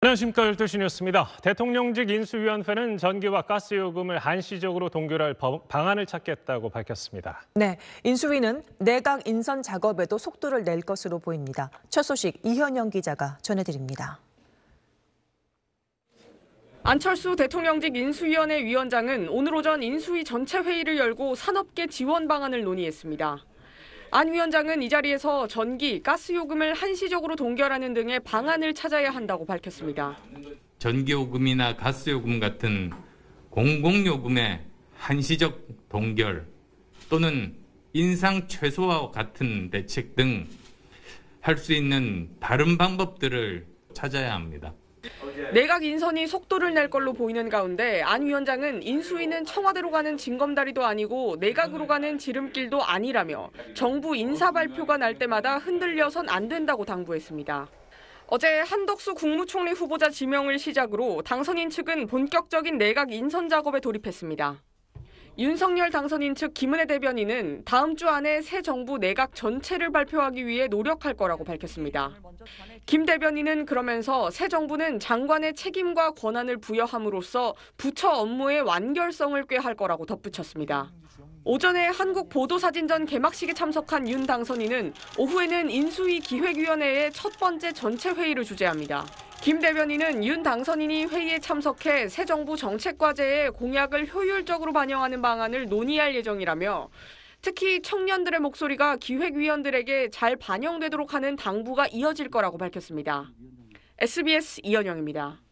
안녕하십니까 12시 뉴스입니다. 대통령직 인수위원회는 전기와 가스 요금을 한시적으로 동결할 방안을 찾겠다고 밝혔습니다. 네, 인수위는 내각 인선 작업에도 속도를 낼 것으로 보입니다. 첫 소식 이현영 기자가 전해드립니다. 안철수 대통령직 인수위원회 위원장은 오늘 오전 인수위 전체 회의를 열고 산업계 지원 방안을 논의했습니다. 안 위원장은 이 자리에서 전기, 가스 요금을 한시적으로 동결하는 등의 방안을 찾아야 한다고 밝혔습니다. 전기 요금이나 가스 요금 같은 공공 요금의 한시적 동결 또는 인상 최소화 같은 대책 등 할 수 있는 다른 방법들을 찾아야 합니다. 내각 인선이 속도를 낼 걸로 보이는 가운데 안 위원장은 인수위는 청와대로 가는 징검다리도 아니고 내각으로 가는 지름길도 아니라며 정부 인사 발표가 날 때마다 흔들려선 안 된다고 당부했습니다. 어제 한덕수 국무총리 후보자 지명을 시작으로 당선인 측은 본격적인 내각 인선 작업에 돌입했습니다. 윤석열 당선인 측 김은혜 대변인은 다음 주 안에 새 정부 내각 전체를 발표하기 위해 노력할 거라고 밝혔습니다. 김 대변인은 그러면서 새 정부는 장관의 책임과 권한을 부여함으로써 부처 업무의 완결성을 꾀할 거라고 덧붙였습니다. 오전에 한국 보도사진전 개막식에 참석한 윤 당선인은 오후에는 인수위 기획위원회의 첫 번째 전체 회의를 주재합니다. 김 대변인은 윤 당선인이 회의에 참석해 새 정부 정책과제에 공약을 효율적으로 반영하는 방안을 논의할 예정이라며 특히 청년들의 목소리가 기획위원들에게 잘 반영되도록 하는 당부가 이어질 거라고 밝혔습니다. SBS 이현영입니다.